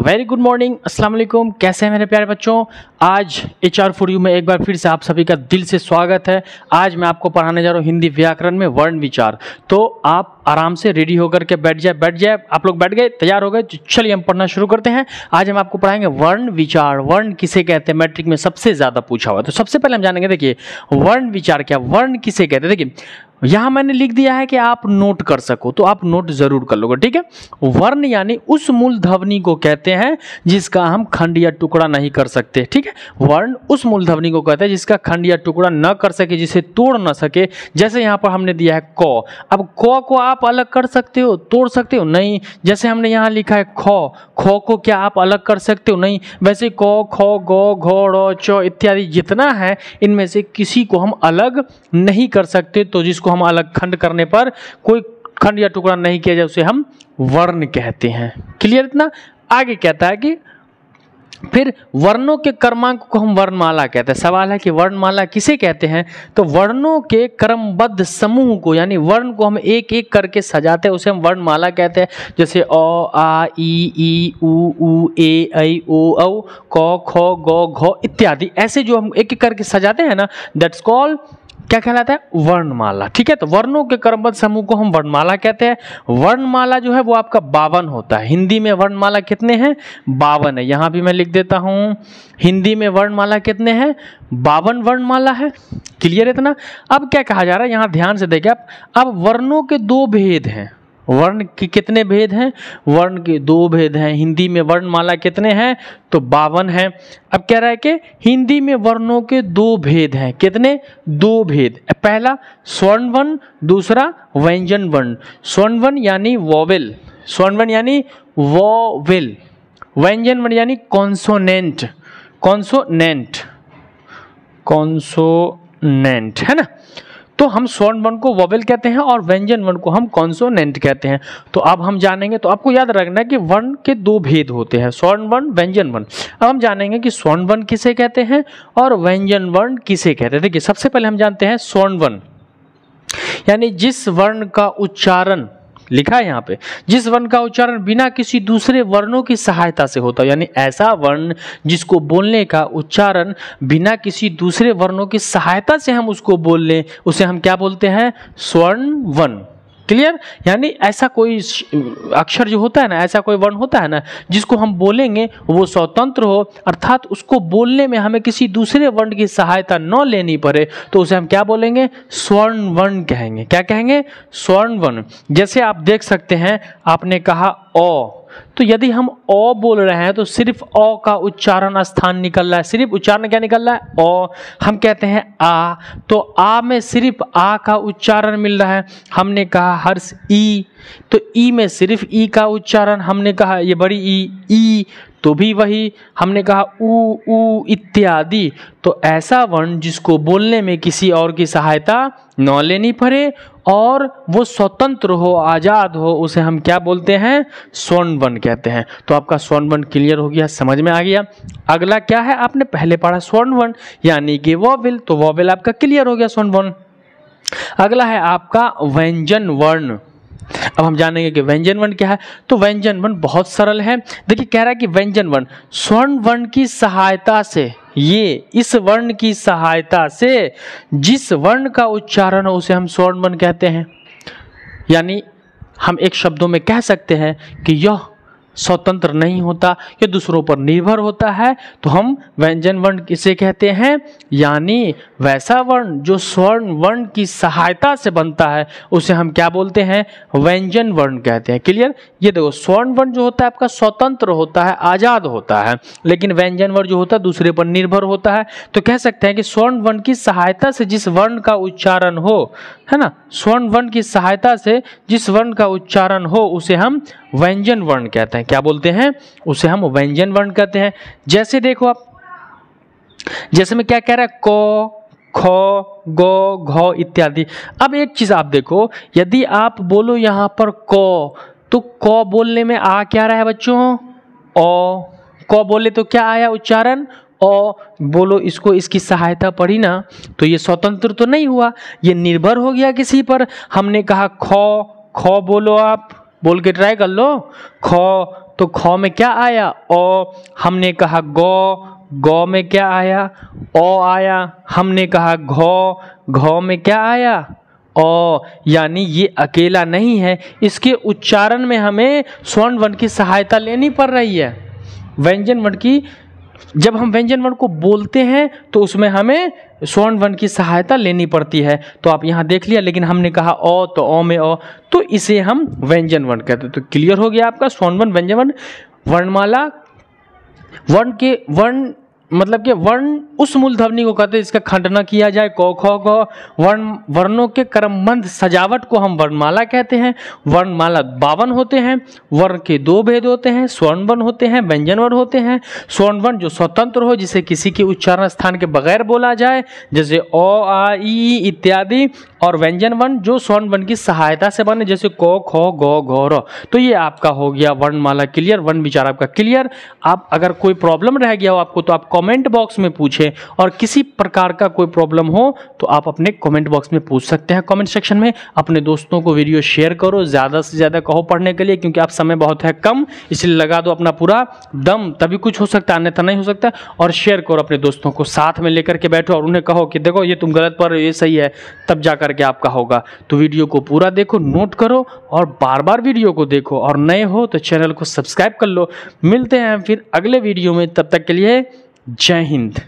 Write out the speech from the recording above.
very good morning अस्सलाम वालेकुम कैसे हैं मेरे प्यारे बच्चों आज एच आर फोर यू में एक बार फिर से आप सभी का दिल से स्वागत है आज मैं आपको पढ़ाने जा रहा हूँ हिंदी व्याकरण में वर्ण विचार तो आप आराम से रेडी होकर के बैठ जाए बैठ जाए आप लोग बैठ गए तैयार हो गए तो चलिए हम पढ़ना शुरू करते हैं आज हम आपको पढ़ाएंगे वर्ण विचार वर्ण किसे कहते हैं मैट्रिक में सबसे ज़्यादा पूछा हुआ है तो सबसे पहले हम जानेंगे देखिए वर्ण विचार क्या वर्ण किसे कहते हैं देखिए यहां मैंने लिख दिया है कि आप नोट कर सको तो आप नोट जरूर कर लोगे ठीक है वर्ण यानी उस मूल ध्वनि को कहते हैं जिसका हम खंड या टुकड़ा नहीं कर सकते ठीक है वर्ण उस मूल ध्वनि को कहते हैं जिसका खंड या टुकड़ा न कर सके जिसे तोड़ न सके जैसे यहां पर हमने दिया है क अब क को आप अलग कर सकते हो तोड़ सकते हो नहीं जैसे हमने यहाँ लिखा है ख ख को क्या आप अलग कर सकते हो नहीं वैसे क ख ग घ च इत्यादि जितना है इनमें से किसी को हम अलग नहीं कर सकते तो जिसको हम अलग खंड करने पर कोई खंड या टुकड़ा नहीं किया जाए उसे हम वर्ण कहते हैं क्लियर इतना आगे कहता है कि फिर वर्णों के कर्मांक को हम वर्णमाला कहते हैं सवाल है कि वर्णमाला किसे कहते हैं तो वर्णों के कर्मबद्ध समूह को यानी वर्ण को हम एक एक करके सजाते हैं उसे हम वर्णमाला कहते हैं जैसे अ आ ई ई उ ऊ ए ऐ ओ औ क ख ग घ इत्यादि ऐसे जो हम एक एक करके सजाते हैं ना दैट्स कॉल्ड क्या कहलाता है वर्णमाला ठीक है तो वर्णों के क्रमबद्ध समूह को हम वर्णमाला कहते हैं वर्णमाला जो है वो आपका बावन होता है हिंदी में वर्णमाला कितने हैं बावन है यहाँ भी मैं लिख देता हूँ हिंदी में वर्णमाला कितने हैं बावन वर्णमाला है क्लियर इतना अब क्या कहा जा रहा है यहाँ ध्यान से देखिए आप अब वर्णों के दो भेद हैं वर्ण के कितने भेद हैं वर्ण के दो भेद हैं हिंदी में वर्णमाला कितने हैं तो बावन हैं अब कह रहा है कि हिंदी में वर्णों के दो भेद हैं कितने दो भेद पहला स्वर्ण वर्ण दूसरा व्यंजन वर्ण स्वर्ण वर्ण यानी वॉवेल स्वर्ण वर्ण यानी वॉवेल व्यंजन वर्ण यानी कॉन्सोनेंट कॉन्सोनेंट कॉन्सोनेंट है ना तो हम स्वर्ण वर्ण को वोवेल कहते हैं और व्यंजन वर्ण को हम कॉन्सोनेंट कहते हैं तो अब हम जानेंगे तो आपको याद रखना है कि वर्ण के दो भेद होते हैं स्वर्ण वर्ण व्यंजन वर्ण अब हम जानेंगे कि स्वर्ण वर्ण किसे कहते हैं और व्यंजन वर्ण किसे कहते हैं देखिए सबसे पहले हम जानते हैं स्वर्ण वर्ण यानी जिस वर्ण का उच्चारण लिखा है यहाँ पे जिस वर्ण का उच्चारण बिना किसी दूसरे वर्णों की सहायता से होता है यानी ऐसा वर्ण जिसको बोलने का उच्चारण बिना किसी दूसरे वर्णों की सहायता से हम उसको बोल लें उसे हम क्या बोलते हैं स्वर्ण वन क्लियर यानी ऐसा कोई अक्षर जो होता है ना ऐसा कोई वर्ण होता है ना जिसको हम बोलेंगे वो स्वतंत्र हो अर्थात उसको बोलने में हमें किसी दूसरे वर्ण की सहायता न लेनी पड़े तो उसे हम क्या बोलेंगे स्वर्ण वर्ण कहेंगे क्या कहेंगे स्वर्ण वर्ण जैसे आप देख सकते हैं आपने कहा ओ तो यदि हम ओ बोल रहे हैं तो सिर्फ ओ का उच्चारण स्थान निकल रहा है सिर्फ उच्चारण क्या निकल रहा है ओ हम कहते हैं आ तो आ में सिर्फ आ का उच्चारण मिल रहा है हमने कहा हर्ष ई तो ई में सिर्फ ई का उच्चारण हमने कहा ये बड़ी ई ई तो भी वही हमने कहा ऊ ऊ इत्यादि तो ऐसा वर्ण जिसको बोलने में किसी और की सहायता न लेनी पड़े और वो स्वतंत्र हो आज़ाद हो उसे हम क्या बोलते हैं स्वर्ण वर्ण कहते हैं तो आपका स्वर्ण वर्ण क्लियर हो गया समझ में आ गया अगला क्या है आपने पहले पढ़ा स्वर्ण वर्ण यानी कि वॉवेल तो वॉवेल आपका क्लियर हो गया स्वर्ण वर्ण अगला है आपका व्यंजन वर्ण अब हम जानेंगे कि व्यंजन वर्ण क्या है तो व्यंजन वर्ण बहुत सरल है देखिए कह रहा है कि व्यंजन वर्ण स्वर्ण वर्ण की सहायता से ये इस वर्ण की सहायता से जिस वर्ण का उच्चारण हो उसे हम स्वर्ण वर्ण कहते हैं यानी हम एक शब्दों में कह सकते हैं कि यह स्वतंत्र नहीं होता या दूसरों पर निर्भर होता है तो हम व्यंजन वर्ण किसे कहते हैं यानी वैसा वर्ण जो स्वर्ण वर्ण की सहायता से बनता है उसे हम क्या बोलते हैं व्यंजन वर्ण कहते हैं क्लियर ये देखो स्वर्ण वर्ण जो होता है आपका स्वतंत्र होता है आज़ाद होता है लेकिन व्यंजन वर्ण जो होता है दूसरे पर निर्भर होता है तो कह सकते हैं कि स्वर्ण वर्ण की सहायता से जिस वर्ण का उच्चारण हो है ना स्वर्ण वर्ण की सहायता से जिस वर्ण का उच्चारण हो उसे हम व्यंजन वर्ण कहते हैं हैं क्या बोलते हैं उसे हम व्यंजन वर्ण कहते हैं जैसे देखो आप जैसे मैं क्या कह रहा है को गो घ इत्यादि अब एक चीज आप देखो यदि आप बोलो यहां पर क तो क बोलने में आ क्या रहा है बच्चों ओ क बोले तो क्या आया उच्चारण ओ बोलो इसको इसकी सहायता पड़ी ना तो ये स्वतंत्र तो नहीं हुआ ये निर्भर हो गया किसी पर हमने कहा ख ख बोलो आप बोल के ट्राई कर लो ख तो ख में क्या आया ओ हमने कहा गो गौ में क्या आया ओ आया हमने कहा घो घो में क्या आया ओ यानी ये अकेला नहीं है इसके उच्चारण में हमें स्वर्ण वर्ण की सहायता लेनी पड़ रही है व्यंजन वर्ण की जब हम व्यंजन वर्ण को बोलते हैं तो उसमें हमें स्वर्ण वर्ण की सहायता लेनी पड़ती है तो आप यहाँ देख लिया लेकिन हमने कहा ओ तो ओ में ओ तो इसे हम व्यंजन वर्ण कहते हैं तो क्लियर हो गया आपका स्वर्ण वर्ण व्यंजन वर्ण वर्णमाला वर्ण के वर्ण मतलब कि वर्ण उस ध्वनि को कहते हैं जिसका खंडना किया जाए कौ खो वर्ण वर्णों के क्रमबंध सजावट को हम वर्णमाला कहते हैं वर्णमाला बावन होते हैं वर्ण के दो भेद होते हैं स्वर्ण वर्ण होते हैं व्यंजन वर्ण होते हैं स्वर्ण वर्ण जो स्वतंत्र हो जिसे किसी के उच्चारण स्थान के बगैर बोला जाए जैसे ओ आ ई इत्यादि और व्यंजन वर्ण जो स्वर्ण वर्ण की सहायता से बने जैसे को खो ग गौर तो ये आपका हो गया वर्णमाला क्लियर वर्ण विचार आपका क्लियर आप अगर कोई प्रॉब्लम रह गया हो आपको तो आप कमेंट बॉक्स में पूछें और किसी प्रकार का कोई प्रॉब्लम हो तो आप अपने कमेंट बॉक्स में पूछ सकते हैं कमेंट सेक्शन में अपने दोस्तों को वीडियो शेयर करो ज़्यादा से ज़्यादा कहो पढ़ने के लिए क्योंकि आप समय बहुत है कम इसलिए लगा दो अपना पूरा दम तभी कुछ हो सकता है अन्यथा नहीं हो सकता और शेयर करो अपने दोस्तों को साथ में लेकर के बैठो और उन्हें कहो कि देखो ये तुम गलत पढ़ रहे हो ये सही है तब जा करके आपका होगा तो वीडियो को पूरा देखो नोट करो और बार बार वीडियो को देखो और नए हो तो चैनल को सब्सक्राइब कर लो मिलते हैं फिर अगले वीडियो में तब तक के लिए जय हिंद